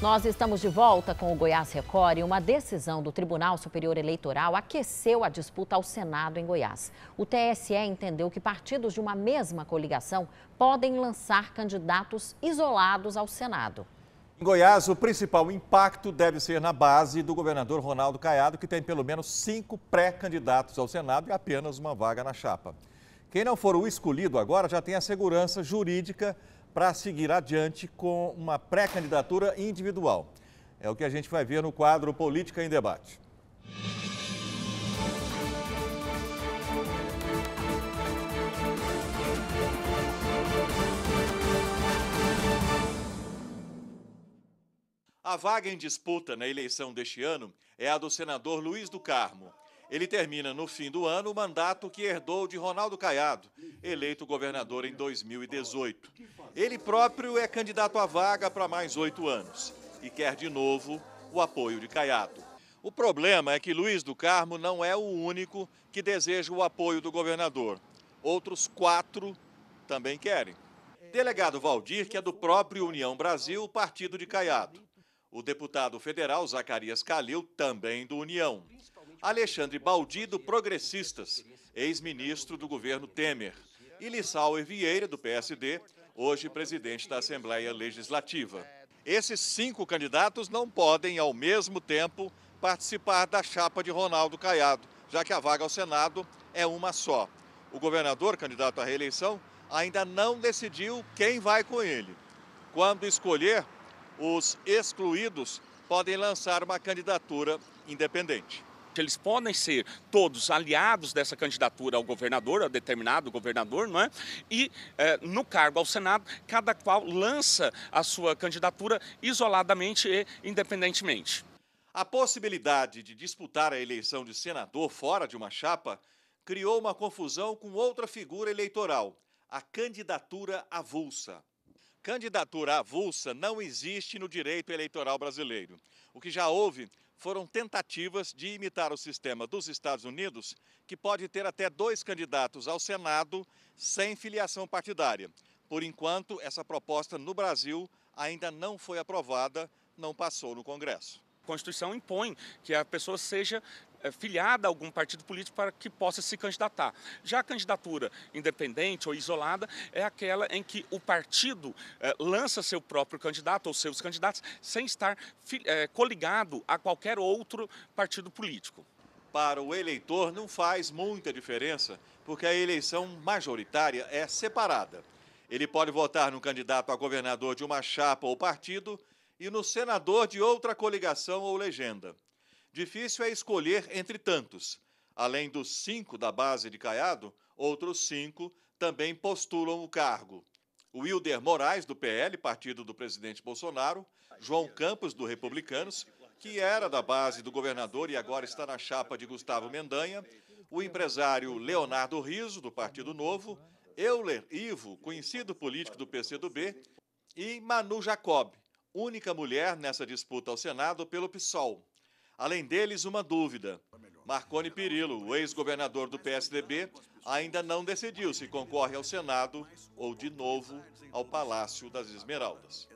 Nós estamos de volta com o Goiás Record e uma decisão do Tribunal Superior Eleitoral aqueceu a disputa ao Senado em Goiás. O TSE entendeu que partidos de uma mesma coligação podem lançar candidatos isolados ao Senado. Em Goiás, o principal impacto deve ser na base do governador Ronaldo Caiado, que tem pelo menos cinco pré-candidatos ao Senado e apenas uma vaga na chapa. Quem não for o escolhido agora já tem a segurança jurídica para seguir adiante com uma pré-candidatura individual. É o que a gente vai ver no quadro Política em Debate. A vaga em disputa na eleição deste ano é a do senador Luiz do Carmo. Ele termina no fim do ano o mandato que herdou de Ronaldo Caiado, eleito governador em 2018. Ele próprio é candidato à vaga para mais oito anos e quer de novo o apoio de Caiado. O problema é que Luiz do Carmo não é o único que deseja o apoio do governador. Outros quatro também querem. Delegado Valdir, que é do próprio União Brasil, partido de Caiado. O deputado federal Zacarias Calil, também do União. Alexandre Baldi, do Progressistas, ex-ministro do governo Temer, e Lissauer Vieira, do PSD, hoje presidente da Assembleia Legislativa. Esses cinco candidatos não podem, ao mesmo tempo, participar da chapa de Ronaldo Caiado, já que a vaga ao Senado é uma só. O governador, candidato à reeleição, ainda não decidiu quem vai com ele. Quando escolher, os excluídos podem lançar uma candidatura independente. Eles podem ser todos aliados dessa candidatura ao governador, a determinado governador, não é? E é, no cargo ao Senado, cada qual lança a sua candidatura isoladamente e independentemente. A possibilidade de disputar a eleição de senador fora de uma chapa criou uma confusão com outra figura eleitoral, a candidatura avulsa. Candidatura avulsa não existe no direito eleitoral brasileiro. O que já houve foram tentativas de imitar o sistema dos Estados Unidos, que pode ter até dois candidatos ao Senado sem filiação partidária. Por enquanto, essa proposta no Brasil ainda não foi aprovada, não passou no Congresso. A Constituição impõe que a pessoa seja filiada a algum partido político para que possa se candidatar. Já a candidatura independente ou isolada é aquela em que o partido eh, lança seu próprio candidato ou seus candidatos sem estar eh, coligado a qualquer outro partido político. Para o eleitor não faz muita diferença, porque a eleição majoritária é separada. Ele pode votar no candidato a governador de uma chapa ou partido e no senador de outra coligação ou legenda. Difícil é escolher entre tantos. Além dos cinco da base de Caiado, outros cinco também postulam o cargo. Wilder Moraes, do PL, partido do presidente Bolsonaro, João Campos, do Republicanos, que era da base do governador e agora está na chapa de Gustavo Mendanha, o empresário Leonardo Riso, do Partido Novo, Euler Ivo, conhecido político do PCdoB, e Manu Jacob, única mulher nessa disputa ao Senado pelo PSOL. Além deles, uma dúvida. Marconi Perillo, o ex-governador do PSDB, ainda não decidiu se concorre ao Senado ou, de novo, ao Palácio das Esmeraldas.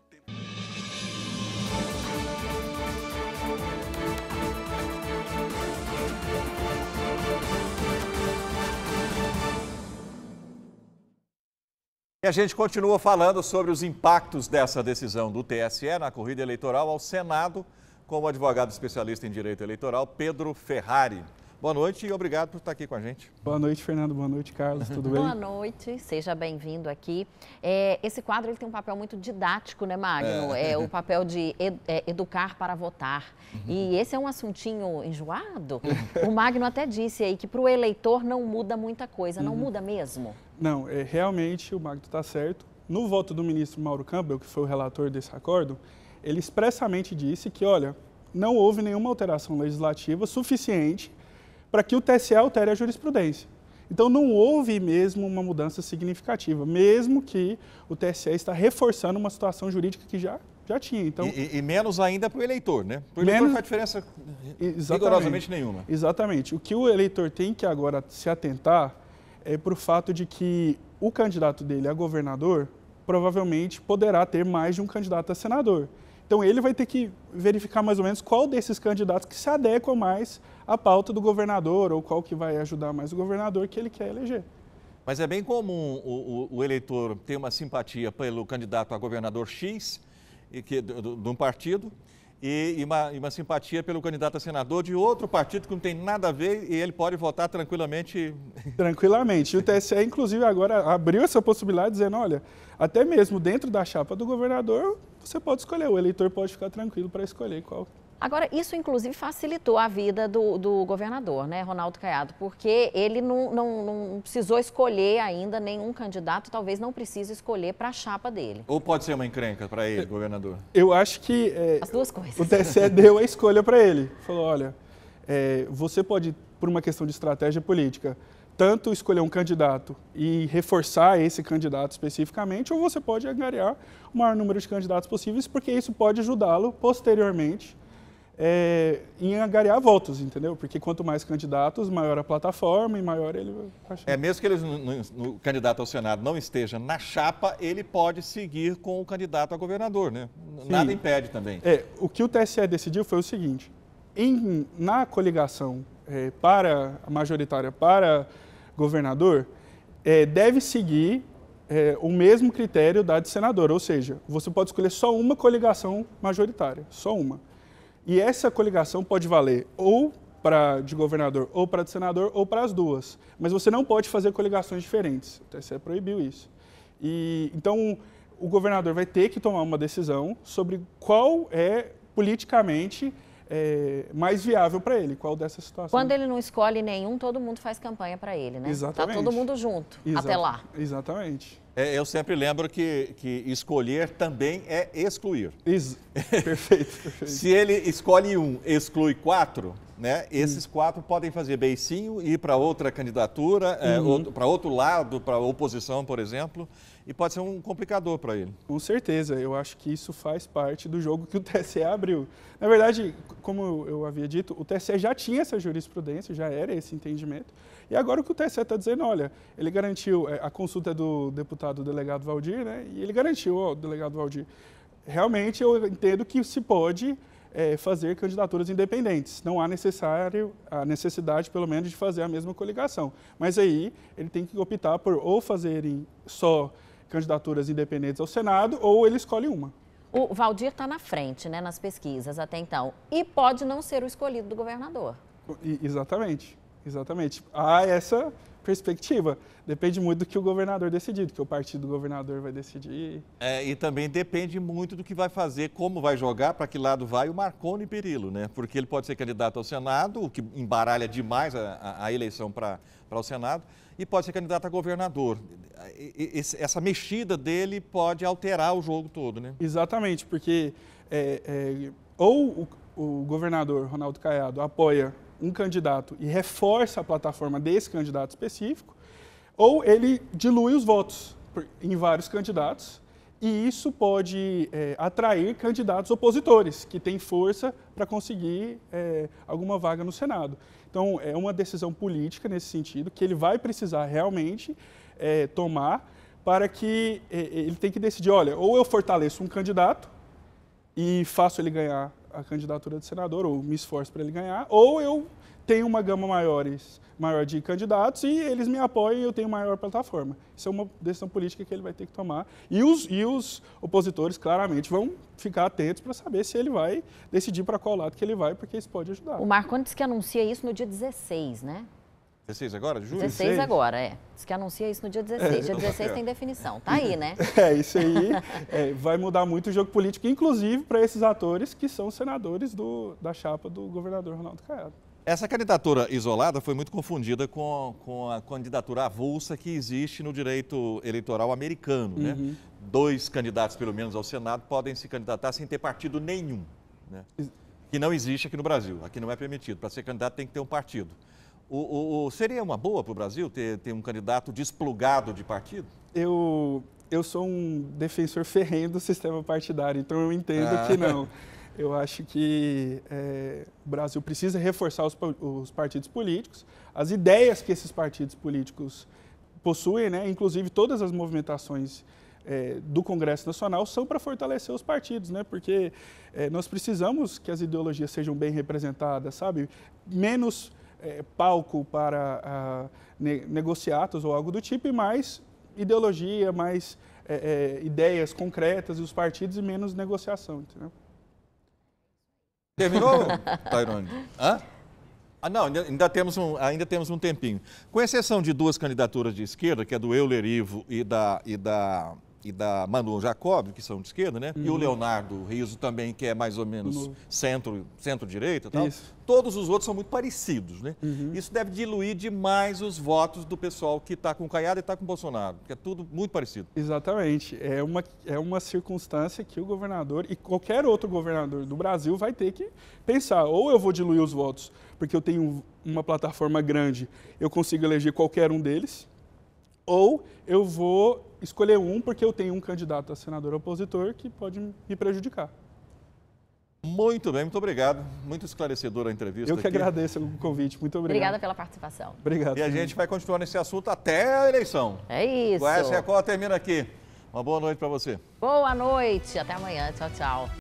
E a gente continua falando sobre os impactos dessa decisão do TSE na corrida eleitoral ao Senado com o advogado especialista em direito eleitoral, Pedro Ferrari. Boa noite e obrigado por estar aqui com a gente. Boa noite, Fernando. Boa noite, Carlos. Tudo bem? Boa noite. Seja bem-vindo aqui. É, esse quadro ele tem um papel muito didático, né, Magno? É, é o papel de ed é, educar para votar. Uhum. E esse é um assuntinho enjoado. o Magno até disse aí que para o eleitor não muda muita coisa. Não uhum. muda mesmo? Não. É, realmente, o Magno está certo. No voto do ministro Mauro Campbell, que foi o relator desse acordo, ele expressamente disse que, olha, não houve nenhuma alteração legislativa suficiente para que o TSE altere a jurisprudência. Então não houve mesmo uma mudança significativa, mesmo que o TSE está reforçando uma situação jurídica que já, já tinha. Então, e, e menos ainda para o eleitor, né? Para o eleitor menos, não faz diferença rigorosamente nenhuma. Exatamente. O que o eleitor tem que agora se atentar é para o fato de que o candidato dele a governador provavelmente poderá ter mais de um candidato a senador. Então ele vai ter que verificar mais ou menos qual desses candidatos que se adequa mais à pauta do governador ou qual que vai ajudar mais o governador que ele quer eleger. Mas é bem comum o, o, o eleitor ter uma simpatia pelo candidato a governador X e que, de um partido e, e, uma, e uma simpatia pelo candidato a senador de outro partido que não tem nada a ver e ele pode votar tranquilamente. Tranquilamente. o TSE, inclusive, agora abriu essa possibilidade dizendo, olha, até mesmo dentro da chapa do governador, você pode escolher, o eleitor pode ficar tranquilo para escolher qual. Agora, isso inclusive facilitou a vida do, do governador, né, Ronaldo Caiado, porque ele não, não, não, precisou escolher ainda nenhum candidato, talvez não precise escolher para a chapa dele. Ou pode ser uma encrenca para ele, governador? Eu acho que. É, As duas coisas. O TSE deu a escolha para ele. Falou: olha, é, você pode, por uma questão de estratégia política, tanto escolher um candidato e reforçar esse candidato especificamente, ou você pode angariar o maior número de candidatos possíveis, porque isso pode ajudá-lo posteriormente é, em angariar votos, entendeu? Porque quanto mais candidatos, maior a plataforma e maior ele vai É mesmo que ele, no, no, candidato ao Senado não esteja na chapa, ele pode seguir com o candidato a governador, né? Sim. Nada impede também. É, o que o TSE decidiu foi o seguinte: em, na coligação é, para a majoritária para governador é, deve seguir é, o mesmo critério da de senador, ou seja, você pode escolher só uma coligação majoritária, só uma. E essa coligação pode valer ou para de governador, ou para de senador, ou para as duas. Mas você não pode fazer coligações diferentes. O então, TSE é proibiu isso. E então o governador vai ter que tomar uma decisão sobre qual é politicamente é, mais viável para ele, qual dessa situação. Quando ele não escolhe nenhum, todo mundo faz campanha para ele, né? Tá Exatamente. Está todo mundo junto até lá. Exatamente. É, eu sempre lembro que, que escolher também é excluir. Isso. Perfeito, perfeito. Se ele escolhe um, exclui quatro, né? Esses uhum. quatro podem fazer beicinho, ir para outra candidatura, é, uhum. é, para outro lado, para oposição, por exemplo, e pode ser um complicador para ele. Com certeza, eu acho que isso faz parte do jogo que o TSE abriu. Na verdade, como eu havia dito, o TSE já tinha essa jurisprudência, já era esse entendimento, e agora o que o TSE está dizendo, olha, ele garantiu é, a consulta do deputado deputado tá delegado Valdir, né? E ele garantiu ao delegado Valdir, realmente eu entendo que se pode é, fazer candidaturas independentes. Não há necessário a necessidade, pelo menos, de fazer a mesma coligação. Mas aí ele tem que optar por ou fazerem só candidaturas independentes ao Senado ou ele escolhe uma. O Valdir está na frente, né, nas pesquisas até então, e pode não ser o escolhido do governador. Exatamente, exatamente. Há essa perspectiva, depende muito do que o governador decidir, do que o partido do governador vai decidir. É, e também depende muito do que vai fazer, como vai jogar, para que lado vai o Marconi Perillo, né? Porque ele pode ser candidato ao Senado, o que embaralha demais a, a, a eleição para o Senado, e pode ser candidato a governador. Esse, essa mexida dele pode alterar o jogo todo, né? Exatamente, porque é, é, ou o, o governador Ronaldo Caiado apoia um candidato e reforça a plataforma desse candidato específico, ou ele dilui os votos em vários candidatos, e isso pode é, atrair candidatos opositores que têm força para conseguir é, alguma vaga no Senado. Então, é uma decisão política nesse sentido que ele vai precisar realmente é, tomar para que é, ele tem que decidir, olha, ou eu fortaleço um candidato e faço ele ganhar a candidatura de senador, ou me esforço para ele ganhar, ou eu tenho uma gama maiores, maior de candidatos e eles me apoiam e eu tenho maior plataforma. Isso é uma decisão política que ele vai ter que tomar. E os, e os opositores, claramente, vão ficar atentos para saber se ele vai decidir para qual lado que ele vai, porque isso pode ajudar. O Marco, antes que anuncia isso no dia 16, né? 16 agora? Julho? 16, 16 agora, é. Diz que anuncia isso no dia 16. É, dia 16 tem definição. Tá aí, né? É, isso aí é, vai mudar muito o jogo político, inclusive para esses atores que são senadores do, da chapa do governador Ronaldo Caiado. Essa candidatura isolada foi muito confundida com, com a candidatura avulsa que existe no direito eleitoral americano. Né? Uhum. Né? Dois candidatos, pelo menos, ao Senado podem se candidatar sem ter partido nenhum. Né? Que não existe aqui no Brasil. Aqui não é permitido. Para ser candidato tem que ter um partido. O, o, o, seria uma boa para o Brasil ter, ter um candidato desplugado de partido? Eu, eu sou um defensor ferrenho do sistema partidário, então eu entendo ah. que não. Eu acho que é, o Brasil precisa reforçar os, os, partidos políticos, as ideias que esses partidos políticos possuem, né? inclusive todas as movimentações é, do Congresso Nacional são para fortalecer os partidos, né? porque é, nós precisamos que as ideologias sejam bem representadas, sabe? Menos é, palco para negociatos ah, ne, ou algo do tipo, e mais ideologia, mais é, é, ideias concretas e os partidos e menos negociação, entendeu? Terminou, Tairone? Hã? Ah, não, ainda, ainda, temos um, ainda temos um tempinho. Com exceção de duas candidaturas de esquerda, que é do Euler Ivo e da, e da e da Manu Jacob, que são de esquerda, né? Uhum. E o uhum. Leonardo Riso também, que é mais ou menos uhum. centro, centro-direita tal. Isso. Todos os outros são muito parecidos, né? Uhum. Isso deve diluir demais os votos do pessoal que está com Caiado e está com Bolsonaro, porque é tudo muito parecido. Exatamente. É uma, é uma circunstância que o governador e qualquer outro governador do Brasil vai ter que pensar. Ou eu vou diluir os votos porque eu tenho uma plataforma grande, eu consigo eleger qualquer um deles, ou eu vou escolher um porque eu tenho um candidato a senador opositor que pode me prejudicar. Muito bem, muito obrigado. Muito esclarecedora a entrevista. Eu que aqui. agradeço o convite, muito obrigado. Obrigada pela participação. Obrigado. E a gente vai continuar nesse assunto até a eleição. É isso. O SECOL termina aqui. Uma boa noite para você. Boa noite, até amanhã. Tchau, tchau.